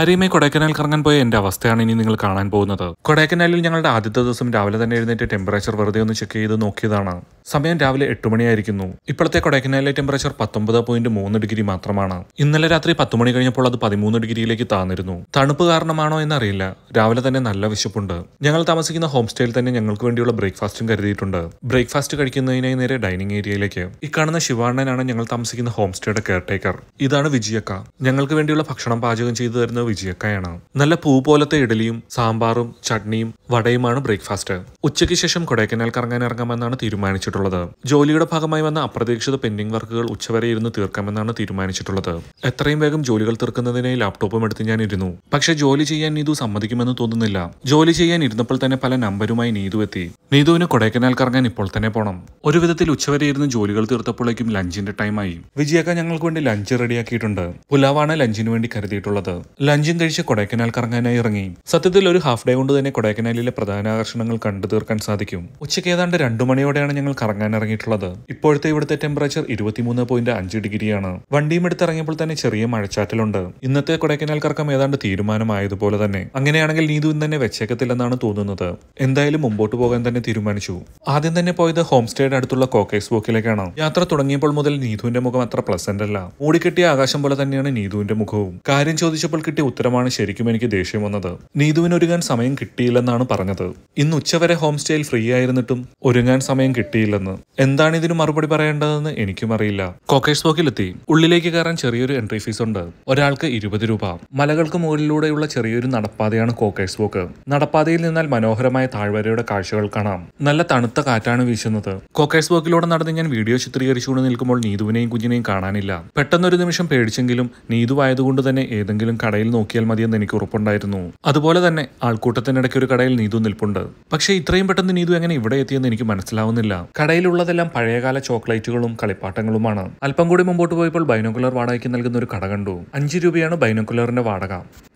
ഭാര്യയുമായി കൊടൈക്കനാൽ കറങ്ങാൻ പോയ എന്റെ അവസ്ഥയാണ് ഇനി നിങ്ങൾ കാണാൻ പോകുന്നത് കൊടൈക്കനാലിൽ ഞങ്ങളുടെ ആദ്യത്തെ ദിവസം രാവിലെ തന്നെ എഴുന്നേറ്റ് ടെമ്പറേച്ചർ വെറുതെ ഒന്ന് ചെക്ക് ചെയ്ത് നോക്കിയതാണ് സമയം രാവിലെ എട്ട് മണിയായിരിക്കുന്നു ഇപ്പോഴത്തെ കൊടൈക്കനാലിലെ ടെമ്പറേച്ചർ പത്തൊമ്പത് പോയിന്റ് മൂന്ന് ഡിഗ്രി മാത്രമാണ് ഇന്നലെ രാത്രി പത്ത് മണി കഴിഞ്ഞപ്പോൾ അത് പതിമൂന്ന് ഡിഗ്രിയിലേക്ക് താന്നിരുന്നു തണുപ്പ് കാരണമാണോ എന്നറിയില്ല രാവിലെ തന്നെ നല്ല വിശപ്പുണ്ട് ഞങ്ങൾ താമസിക്കുന്ന ഹോം സ്റ്റേയിൽ തന്നെ ഞങ്ങൾക്ക് വേണ്ടിയുള്ള ബ്രേക്ക്ഫാസ്റ്റും കരുതിയിട്ടുണ്ട് ബ്രേക്ക്ഫാസ്റ്റ് കഴിക്കുന്നതിനായി നേരെ ഡൈനിങ് ഏരിയയിലേക്ക് ഈ കാണുന്ന ഞങ്ങൾ താമസിക്കുന്ന ഹോം സ്റ്റേയുടെ കെയർ ടേക്കർ ഇതാണ് വിജയക്ക ഞങ്ങൾക്ക് വേണ്ടിയുള്ള ഭക്ഷണം പാചകം ചെയ്തു തരുന്നത് വിജയക്കായാണ് നല്ല പൂ പോലത്തെ ഇഡലിയും സാമ്പാറും ചട്നിയും വടയുമാണ് ബ്രേക്ക്ഫാസ്റ്റ് ഉച്ചയ്ക്ക് ശേഷം കൊടൈക്കനാൽ കറങ്ങാൻ ഇറങ്ങാമെന്നാണ് തീരുമാനിച്ചിട്ടുള്ളത് ജോലിയുടെ ഭാഗമായി വന്ന അപ്രതീക്ഷിത പെൻഡിംഗ് വർക്കുകൾ ഉച്ചവരെ ഇരുന്ന് തീർക്കാമെന്നാണ് തീരുമാനിച്ചിട്ടുള്ളത് എത്രയും വേഗം ജോലികൾ തീർക്കുന്നതിനായി ലാപ്ടോപ്പും എടുത്ത് ഞാൻ ഇരുന്നു പക്ഷേ ജോലി ചെയ്യാൻ നീതു സമ്മതിക്കുമെന്ന് തോന്നുന്നില്ല ജോലി ചെയ്യാൻ ഇരുന്നപ്പോൾ തന്നെ പല നമ്പരുമായി നീതു എത്തി നീതുവിന് കൊടൈക്കനാൽ കറങ്ങാൻ ഇപ്പോൾ തന്നെ പോണം ഒരു വിധത്തിൽ ഉച്ചവരെ ഇരുന്ന് ജോലികൾ തീർത്തപ്പോഴേക്കും ലഞ്ചിന്റെ ടൈമായി വിജയക്ക ഞങ്ങൾക്ക് വേണ്ടി ലഞ്ച് റെഡിയാക്കിയിട്ടുണ്ട് പുലാവാണ് ലഞ്ചിന് വേണ്ടി കരുതിയിട്ടുള്ളത് ലഞ്ചും കഴിച്ച് കൊടൈക്കനാൽ കറങ്ങാനായി ഇറങ്ങി സത്യത്തിൽ ഒരു ഹാഫ് ഡേ കൊണ്ട് തന്നെ കൊടൈക്കനാലിലെ പ്രധാന ആകർഷണങ്ങൾ കണ്ടു തീർക്കാൻ സാധിക്കും ഉച്ചയ്ക്ക് ഏതാണ്ട് രണ്ടു മണിയോടെയാണ് ഞങ്ങൾ കറങ്ങാൻ ഇറങ്ങിയിട്ടുള്ളത് ഇപ്പോഴത്തെ ഇവിടുത്തെ ടെമ്പറേച്ചർ ഇരുപത്തിമൂന്ന് പോയിന്റ് അഞ്ച് ഡിഗ്രിയാണ് വണ്ടിയും എടുത്തിറങ്ങിയപ്പോൾ തന്നെ ചെറിയ മഴച്ചാറ്റലുണ്ട് ഇന്നത്തെ കൊടൈക്കനാൽ കറക്കം ഏതാണ്ട് തീരുമാനമായതുപോലെ തന്നെ അങ്ങനെയാണെങ്കിൽ നീതു ഇന്ന് തന്നെ വെച്ചേക്കത്തില്ലെന്നാണ് തോന്നുന്നത് എന്തായാലും മുമ്പോട്ട് പോകാൻ തന്നെ തീരുമാനിച്ചു ആദ്യം തന്നെ പോയത് ഹോം സ്റ്റേയുടെ അടുത്തുള്ള കോക്കേസ് വോക്കിലേക്കാണ് യാത്ര തുടങ്ങിയപ്പോൾ മുതൽ നീതുവിന്റെ മുഖം അത്ര പ്ലസന്റ് അല്ല മൂടിക്കെട്ടിയ ആകാശം പോലെ തന്നെയാണ് നീതുവിന്റെ മുഖവും കാര്യം ചോദിച്ചപ്പോൾ കിട്ടിയ ഉത്തരമാണ് ശരിക്കും എനിക്ക് ദേഷ്യം വന്നത് നീതുവിനൊരുങ്ങാൻ സമയം കിട്ടിയില്ലെന്നാണ് പറഞ്ഞത് ഇന്ന് ഉച്ചവരെ ഹോം സ്റ്റേയിൽ ഫ്രീ ആയിരുന്നിട്ടും ഒരുങ്ങാൻ സമയം കിട്ടിയില്ലെന്ന് എന്താണ് ഇതിന് മറുപടി പറയേണ്ടതെന്ന് എനിക്കും അറിയില്ല കോക്കേഷ് ബ്ലോക്കിലെത്തി ഉള്ളിലേക്ക് കയറാൻ ചെറിയൊരു എൻട്രി ഫീസ് ഉണ്ട് ഒരാൾക്ക് ഇരുപത് രൂപ മലകൾക്ക് മുകളിലൂടെയുള്ള ചെറിയൊരു നടപ്പാതയാണ് കോക്കേഴ്സ് ബ്ലോക്ക് നടപ്പാതയിൽ നിന്നാൽ മനോഹരമായ താഴ്വരയുടെ കാഴ്ചകൾ കാണാം നല്ല തണുത്ത കാറ്റാണ് വീശുന്നത് കോക്കേഴ്സ് ബ്ലോക്കിലൂടെ നടന്ന് ഞാൻ വീഡിയോ ചിത്രീകരിച്ചുകൊണ്ട് നിൽക്കുമ്പോൾ നീതുവിനെയും കുഞ്ഞിനെയും കാണാനില്ല പെട്ടെന്നൊരു നിമിഷം പേടിച്ചെങ്കിലും നീതു ആയതുകൊണ്ട് തന്നെ ഏതെങ്കിലും കടയിൽ നോക്കിയാൽ മതിയെന്ന് എനിക്ക് ഉറപ്പുണ്ടായിരുന്നു അതുപോലെ തന്നെ ആൾക്കൂട്ടത്തിനിടയ്ക്ക് ഒരു കടയിൽ നീതു നിൽപ്പുണ്ട് പക്ഷേ ഇത്രയും പെട്ടെന്ന് നീതു എങ്ങനെ ഇവിടെ എത്തിയെന്ന് എനിക്ക് മനസ്സിലാവുന്നില്ല കടയിലുള്ളതെല്ലാം പഴയകാല ചോക്ലേറ്റുകളും കളിപ്പാട്ടങ്ങളുമാണ് അല്പം കൂടി മുമ്പോട്ട് പോയപ്പോൾ ബൈനോക്കുലർ വാടകയ്ക്ക് നൽകുന്ന ഒരു കട കണ്ടു അഞ്ചു രൂപയാണ് ബൈനോക്കുലറിന്റെ വാടക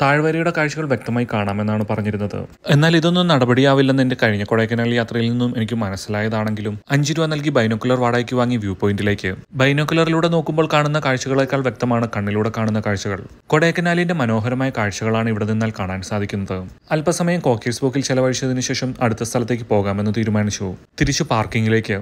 താഴ്വരയുടെ കാഴ്ചകൾ വ്യക്തമായി കാണാമെന്നാണ് പറഞ്ഞിരുന്നത് എന്നാൽ ഇതൊന്നും നടപടിയാവില്ലെന്ന് എന്റെ കഴിഞ്ഞ കൊടൈക്കനാൽ യാത്രയിൽ നിന്നും എനിക്ക് മനസ്സിലായതാണെങ്കിലും അഞ്ചു രൂപ നൽകി ബൈനോക്കുലർ വാടകയ്ക്ക് വാങ്ങി വ്യൂ പോയിന്റിലേക്ക് ബൈനോക്കുലറിലൂടെ നോക്കുമ്പോൾ കാണുന്ന കാഴ്ചകളെക്കാൾ വ്യക്തമാണ് കണ്ണിലൂടെ കാണുന്ന കാഴ്ചകൾ കൊടൈക്കനാലിന്റെ മനോഹര മനോഹരമായ കാഴ്ചകളാണ് ഇവിടെ നിന്നാൽ കാണാൻ സാധിക്കുന്നത് അല്പസമയം കോക്കേഴ്സ് ബോക്കിൽ ചെലവഴിച്ചതിനു ശേഷം അടുത്ത സ്ഥലത്തേക്ക് പോകാമെന്ന് തീരുമാനിച്ചു തിരിച്ചു പാർക്കിംഗിലേക്ക്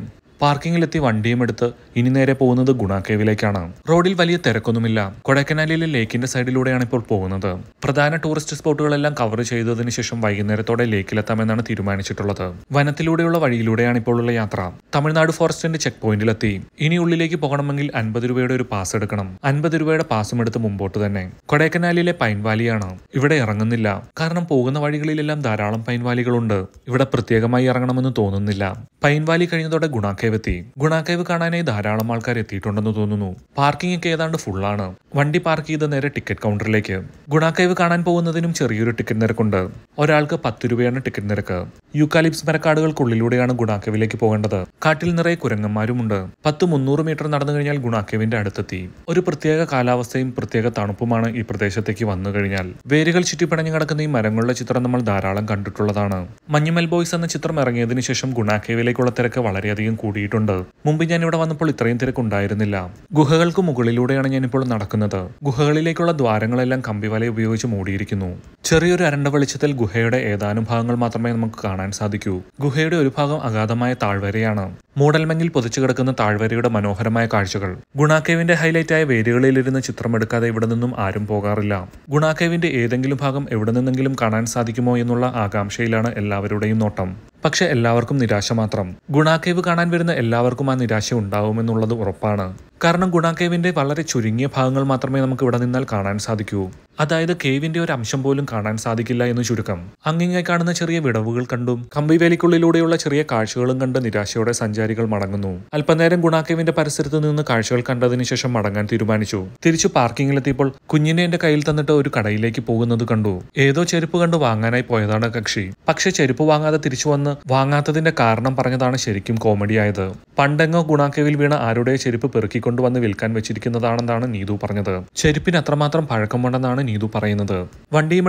പാർക്കിങ്ങിലെത്തി എടുത്ത് ഇനി നേരെ പോകുന്നത് ഗുണാക്കേവിലേക്കാണ് റോഡിൽ വലിയ തിരക്കൊന്നുമില്ല കൊടക്കനാലിലെ ലേക്കിന്റെ സൈഡിലൂടെയാണ് ഇപ്പോൾ പോകുന്നത് പ്രധാന ടൂറിസ്റ്റ് സ്പോട്ടുകളെല്ലാം കവർ ചെയ്തതിനു ശേഷം വൈകുന്നേരത്തോടെ ലേക്കിലെത്താമെന്നാണ് തീരുമാനിച്ചിട്ടുള്ളത് വനത്തിലൂടെയുള്ള വഴിയിലൂടെയാണ് ഇപ്പോഴുള്ള യാത്ര തമിഴ്നാട് ഫോറസ്റ്റിന്റെ ചെക്ക് പോയിന്റിലെത്തി ഇനി ഉള്ളിലേക്ക് പോകണമെങ്കിൽ അൻപത് രൂപയുടെ ഒരു പാസ് എടുക്കണം അൻപത് രൂപയുടെ പാസും എടുത്ത് മുമ്പോട്ട് തന്നെ കൊടൈക്കനാലിലെ പൈൻവാലിയാണ് ഇവിടെ ഇറങ്ങുന്നില്ല കാരണം പോകുന്ന വഴികളിലെല്ലാം ധാരാളം പൈൻവാലികളുണ്ട് ഇവിടെ പ്രത്യേകമായി ഇറങ്ങണമെന്ന് തോന്നുന്നില്ല പൈൻവാലി കഴിഞ്ഞതോടെ ഗുണാക്കേവ് ഗുണാക്കൈവെത്തി ഗുണാക്കൈവ് കാണാനായി ധാരാളം ആൾക്കാർ എത്തിയിട്ടുണ്ടെന്ന് തോന്നുന്നു പാർക്കിംഗ് ഒക്കെ ഏതാണ്ട് ഫുള്ളാണ് വണ്ടി പാർക്ക് ചെയ്ത നേരെ ടിക്കറ്റ് കൗണ്ടറിലേക്ക് ഗുണാക്കൈവ് കാണാൻ പോകുന്നതിനും ചെറിയൊരു ടിക്കറ്റ് നിരക്കുണ്ട് ഒരാൾക്ക് പത്ത് രൂപയാണ് ടിക്കറ്റ് നിരക്ക് യുക്കാലിപ്സ് മരക്കാടുകൾക്കുള്ളിലൂടെയാണ് ഗുണാക്കേവിലേക്ക് പോകേണ്ടത് കാട്ടിൽ നിറയെ കുരങ്ങന്മാരുമുണ്ട് പത്ത് മുന്നൂറ് മീറ്റർ നടന്നു കഴിഞ്ഞാൽ ഗുണാക്കേവിന്റെ അടുത്തെത്തി ഒരു പ്രത്യേക കാലാവസ്ഥയും പ്രത്യേക തണുപ്പുമാണ് ഈ പ്രദേശത്തേക്ക് വന്നു കഴിഞ്ഞാൽ വേരുകൾ ചുറ്റിപ്പണഞ്ഞു കിടക്കുന്ന ഈ മരങ്ങളുടെ ചിത്രം നമ്മൾ ധാരാളം കണ്ടിട്ടുള്ളതാണ് മഞ്ഞുമൽ ബോയ്സ് എന്ന ചിത്രം ഇറങ്ങിയതിന് ശേഷം ഗുണാക്കേവിലേക്കുള്ള തിരക്ക് വളരെയധികം കൂടിയിട്ടുണ്ട് മുമ്പ് ഞാൻ ഇവിടെ വന്നപ്പോൾ ഇത്രയും ഉണ്ടായിരുന്നില്ല ഗുഹകൾക്ക് മുകളിലൂടെയാണ് ഞാനിപ്പോൾ നടക്കുന്നത് ഗുഹകളിലേക്കുള്ള ദ്വാരങ്ങളെല്ലാം കമ്പിവല ഉപയോഗിച്ച് മൂടിയിരിക്കുന്നു ചെറിയൊരു അരണ്ട വെളിച്ചത്തിൽ ഗുഹയുടെ ഏതാനും ഭാഗങ്ങൾ മാത്രമേ നമുക്ക് കാണാൻ കാണാൻ സാധിക്കൂ ഗുഹയുടെ ഒരു ഭാഗം അഗാധമായ താഴ്വരയാണ് മൂടൽമഞ്ഞിൽ പൊതിച്ചു കിടക്കുന്ന താഴ്വരയുടെ മനോഹരമായ കാഴ്ചകൾ ഗുണാക്കേവിന്റെ ഹൈലൈറ്റായ വേരുകളിലിരുന്ന് ചിത്രമെടുക്കാതെ ഇവിടെ നിന്നും ആരും പോകാറില്ല ഗുണാക്കേവിന്റെ ഏതെങ്കിലും ഭാഗം എവിടെ നിന്നെങ്കിലും കാണാൻ സാധിക്കുമോ എന്നുള്ള ആകാംക്ഷയിലാണ് എല്ലാവരുടെയും നോട്ടം പക്ഷെ എല്ലാവർക്കും നിരാശ മാത്രം ഗുണാക്കേവ് കാണാൻ വരുന്ന എല്ലാവർക്കും ആ നിരാശ ഉണ്ടാവുമെന്നുള്ളത് ഉറപ്പാണ് കാരണം ഗുണാകേവിന്റെ വളരെ ചുരുങ്ങിയ ഭാഗങ്ങൾ മാത്രമേ നമുക്ക് ഇവിടെ നിന്നാൽ കാണാൻ സാധിക്കൂ അതായത് കേവിന്റെ ഒരു അംശം പോലും കാണാൻ സാധിക്കില്ല എന്ന് ചുരുക്കം അങ്ങിങ്ങായി കാണുന്ന ചെറിയ വിടവുകൾ കണ്ടും കമ്പിവേലിക്കുള്ളിലൂടെയുള്ള ചെറിയ കാഴ്ചകളും കണ്ട് നിരാശയോടെ സഞ്ചാരികൾ മടങ്ങുന്നു അല്പനേരം ഗുണാകേവിന്റെ പരിസരത്ത് നിന്ന് കാഴ്ചകൾ കണ്ടതിന് ശേഷം മടങ്ങാൻ തീരുമാനിച്ചു തിരിച്ചു പാർക്കിങ്ങിലെത്തിയപ്പോൾ കുഞ്ഞിനെ എന്റെ കയ്യിൽ തന്നിട്ട് ഒരു കടയിലേക്ക് പോകുന്നത് കണ്ടു ഏതോ ചെരുപ്പ് കണ്ട് വാങ്ങാനായി പോയതാണ് കക്ഷി പക്ഷെ ചെരുപ്പ് വാങ്ങാതെ തിരിച്ചു വന്ന് വാങ്ങാത്തതിന്റെ കാരണം പറഞ്ഞതാണ് ശരിക്കും കോമഡിയായത് പണ്ടെങ്ങോ ഗുണാകേവിൽ വീണ ആരുടെ ചെരുപ്പ് പെറുക്കിക്കൊണ്ട് കൊണ്ടുവന്ന് വിൽക്കാൻ വെച്ചിരിക്കുന്നതാണെന്നാണ് നീതു പറഞ്ഞത് ചെരുപ്പിന് അത്രമാത്രം പഴക്കമുണ്ടെന്നാണ് നീതു പറയുന്നത്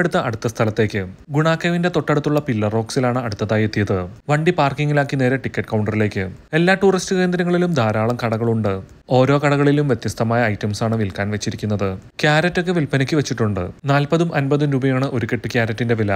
എടുത്ത് അടുത്ത സ്ഥലത്തേക്ക് ഗുണാക്കേവിന്റെ തൊട്ടടുത്തുള്ള പില്ലർ റോക്സിലാണ് അടുത്തതായി എത്തിയത് വണ്ടി പാർക്കിങ്ങിലാക്കി നേരെ ടിക്കറ്റ് കൗണ്ടറിലേക്ക് എല്ലാ ടൂറിസ്റ്റ് കേന്ദ്രങ്ങളിലും ധാരാളം കടകളുണ്ട് ഓരോ കടകളിലും വ്യത്യസ്തമായ ഐറ്റംസ് ആണ് വിൽക്കാൻ വെച്ചിരിക്കുന്നത് ക്യാരറ്റ് ഒക്കെ വിൽപ്പനയ്ക്ക് വെച്ചിട്ടുണ്ട് നാൽപ്പതും അൻപതും രൂപയാണ് ഒരു കെട്ട് ക്യാരറ്റിന്റെ വില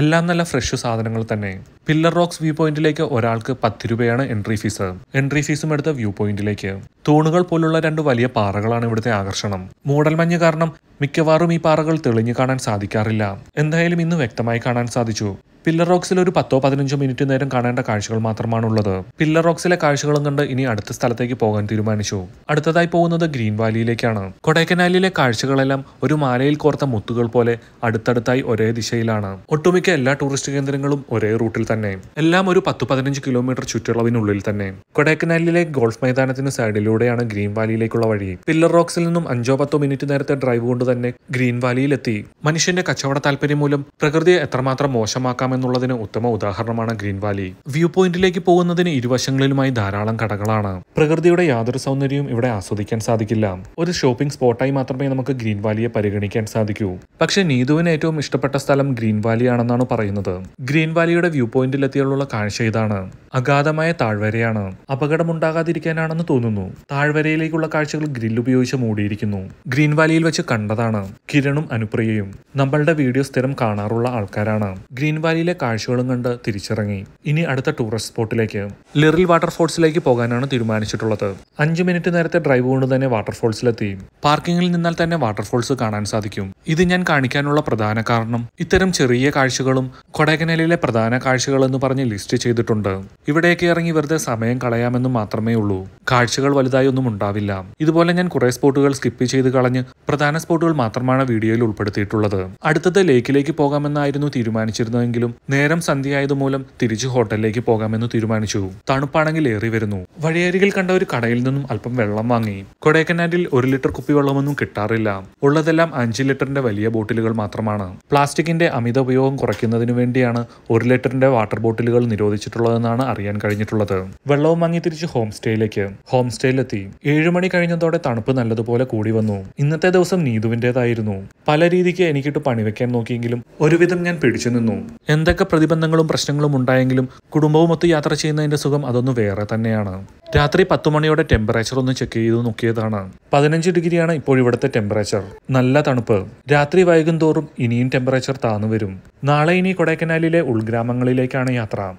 എല്ലാം നല്ല ഫ്രഷ് സാധനങ്ങൾ തന്നെ പില്ലർ റോക്സ് വ്യൂ പോയിന്റിലേക്ക് ഒരാൾക്ക് പത്ത് രൂപയാണ് എൻട്രി ഫീസ് എൻട്രി ഫീസും എടുത്ത വ്യൂ പോയിന്റിലേക്ക് തൂണുകൾ പോലുള്ള രണ്ട് വലിയ പാറകളാണ് ഇവിടുത്തെ ആകർഷണം മൂടൽമഞ്ഞ് കാരണം മിക്കവാറും ഈ പാറകൾ തെളിഞ്ഞു കാണാൻ സാധിക്കാറില്ല എന്തായാലും ഇന്ന് വ്യക്തമായി കാണാൻ സാധിച്ചു പില്ലർ റോക്സിൽ ഒരു പത്തോ പതിനഞ്ചോ മിനിറ്റ് നേരം കാണേണ്ട കാഴ്ചകൾ മാത്രമാണുള്ളത് പില്ലർ റോക്സിലെ കാഴ്ചകളും കണ്ട് ഇനി അടുത്ത സ്ഥലത്തേക്ക് പോകാൻ തീരുമാനിച്ചു അടുത്തതായി പോകുന്നത് ഗ്രീൻ വാലിയിലേക്കാണ് കൊടൈക്കനാലിലെ കാഴ്ചകളെല്ലാം ഒരു മാലയിൽ കോർത്ത മുത്തുകൾ പോലെ അടുത്തടുത്തായി ഒരേ ദിശയിലാണ് ഒട്ടുമിക്ക എല്ലാ ടൂറിസ്റ്റ് കേന്ദ്രങ്ങളും ഒരേ റൂട്ടിൽ തന്നെ എല്ലാം ഒരു പത്ത് പതിനഞ്ച് കിലോമീറ്റർ ചുറ്റളവിനുള്ളിൽ തന്നെ കൊടൈക്കനാലിലെ ഗോൾഫ് മൈതാനത്തിന് സൈഡിലൂടെയാണ് ഗ്രീൻ വാലിയിലേക്കുള്ള വഴി പില്ലർ റോക്സിൽ നിന്നും അഞ്ചോ പത്തോ മിനിറ്റ് നേരത്തെ ഡ്രൈവ് കൊണ്ട് തന്നെ ഗ്രീൻ വാലിയിലെത്തി മനുഷ്യന്റെ കച്ചവട താല്പര്യം മൂലം പ്രകൃതിയെ എത്രമാത്രം മോശമാക്കാമെന്നുള്ളതിന് ഉത്തമ ഉദാഹരണമാണ് ഗ്രീൻ വാലി വ്യൂ പോയിന്റിലേക്ക് പോകുന്നതിന് ഇരുവശങ്ങളിലുമായി ധാരാളം കടകളാണ് പ്രകൃതിയുടെ യാതൊരു സൗന്ദര്യവും ഇവിടെ ആസ്വദിക്കാൻ സാധിക്കില്ല ഒരു ഷോപ്പിംഗ് സ്പോട്ടായി മാത്രമേ നമുക്ക് ഗ്രീൻ വാലിയെ പരിഗണിക്കാൻ സാധിക്കൂ പക്ഷെ നീതുവിന് ഏറ്റവും ഇഷ്ടപ്പെട്ട സ്ഥലം ഗ്രീൻ വാലിയാണെന്നാണ് പറയുന്നത് ഗ്രീൻ വാലിയുടെ വ്യൂ പോയിന്റിലെത്തിയുള്ള കാഴ്ച ഇതാണ് അഗാധമായ താഴ്വരയാണ് അപകടമുണ്ടാകാതിരിക്കാനാണെന്ന് തോന്നുന്നു താഴ്വരയിലേക്കുള്ള കാഴ്ചകൾ ഗ്രില്ല് ഉപയോഗിച്ച് മൂടിയിരിക്കുന്നു ഗ്രീൻ വാലിയിൽ വെച്ച് കണ്ട ചേർന്നതാണ് കിരണും അനുപ്രിയയും നമ്മളുടെ വീഡിയോ സ്ഥിരം കാണാറുള്ള ആൾക്കാരാണ് ഗ്രീൻ വാലിയിലെ കാഴ്ചകളും കണ്ട് തിരിച്ചിറങ്ങി ഇനി അടുത്ത ടൂറിസ്റ്റ് സ്പോട്ടിലേക്ക് ലിറിൽ വാട്ടർഫോൾസിലേക്ക് പോകാനാണ് തീരുമാനിച്ചിട്ടുള്ളത് അഞ്ചു മിനിറ്റ് നേരത്തെ ഡ്രൈവ് കൊണ്ട് തന്നെ വാട്ടർഫോൾസിലെത്തി പാർക്കിങ്ങിൽ നിന്നാൽ തന്നെ വാട്ടർഫോൾസ് കാണാൻ സാധിക്കും ഇത് ഞാൻ കാണിക്കാനുള്ള പ്രധാന കാരണം ഇത്തരം ചെറിയ കാഴ്ചകളും കൊടൈക്കനാലിലെ പ്രധാന കാഴ്ചകൾ എന്ന് പറഞ്ഞ് ലിസ്റ്റ് ചെയ്തിട്ടുണ്ട് ഇവിടേക്ക് ഇറങ്ങി വെറുതെ സമയം കളയാമെന്നും മാത്രമേ ഉള്ളൂ കാഴ്ചകൾ വലുതായി ഒന്നും ഉണ്ടാവില്ല ഇതുപോലെ ഞാൻ കുറെ സ്പോട്ടുകൾ സ്കിപ്പ് ചെയ്ത് കളഞ്ഞ് പ്രധാന സ്പോട്ടുകൾ ഫോട്ടോകൾ മാത്രമാണ് വീഡിയോയിൽ ഉൾപ്പെടുത്തിയിട്ടുള്ളത് അടുത്തത് ലേക്കിലേക്ക് പോകാമെന്നായിരുന്നു തീരുമാനിച്ചിരുന്നതെങ്കിലും നേരം സന്ധ്യയായതുമൂലം തിരിച്ചു ഹോട്ടലിലേക്ക് പോകാമെന്ന് തീരുമാനിച്ചു തണുപ്പാണെങ്കിൽ ഏറി വരുന്നു വഴിയരികിൽ കണ്ട ഒരു കടയിൽ നിന്നും അല്പം വെള്ളം വാങ്ങി കൊടൈക്കനാലിൽ ഒരു ലിറ്റർ കുപ്പി വെള്ളമൊന്നും കിട്ടാറില്ല ഉള്ളതെല്ലാം അഞ്ച് ലിറ്ററിന്റെ വലിയ ബോട്ടിലുകൾ മാത്രമാണ് പ്ലാസ്റ്റിക്കിന്റെ അമിത ഉപയോഗം കുറയ്ക്കുന്നതിന് വേണ്ടിയാണ് ഒരു ലിറ്ററിന്റെ വാട്ടർ ബോട്ടിലുകൾ നിരോധിച്ചിട്ടുള്ളതെന്നാണ് അറിയാൻ കഴിഞ്ഞിട്ടുള്ളത് വെള്ളവും വാങ്ങി തിരിച്ച് ഹോം സ്റ്റേയിലേക്ക് ഹോം സ്റ്റേയിലെത്തി ഏഴുമണി കഴിഞ്ഞതോടെ തണുപ്പ് നല്ലതുപോലെ കൂടി വന്നു ഇന്നത്തെ ദിവസം നീതുവിന് ഗുരുവിൻ്റെതായിരുന്നു പല രീതിക്ക് എനിക്കിട്ട് പണിവെക്കാൻ നോക്കിയെങ്കിലും ഒരുവിധം ഞാൻ പിടിച്ചു നിന്നു എന്തൊക്കെ പ്രതിബന്ധങ്ങളും പ്രശ്നങ്ങളും ഉണ്ടായെങ്കിലും കുടുംബവുമൊത്ത് യാത്ര ചെയ്യുന്നതിന്റെ സുഖം അതൊന്ന് വേറെ തന്നെയാണ് രാത്രി പത്തു മണിയോടെ ടെമ്പറേച്ചർ ഒന്ന് ചെക്ക് ചെയ്ത് നോക്കിയതാണ് പതിനഞ്ച് ഡിഗ്രിയാണ് ഇപ്പോൾ ഇവിടുത്തെ ടെമ്പറേച്ചർ നല്ല തണുപ്പ് രാത്രി വൈകും തോറും ഇനിയും ടെമ്പറേച്ചർ താന്നു വരും നാളെ ഇനി കൊടൈക്കനാലിലെ ഉൾഗ്രാമങ്ങളിലേക്കാണ് യാത്ര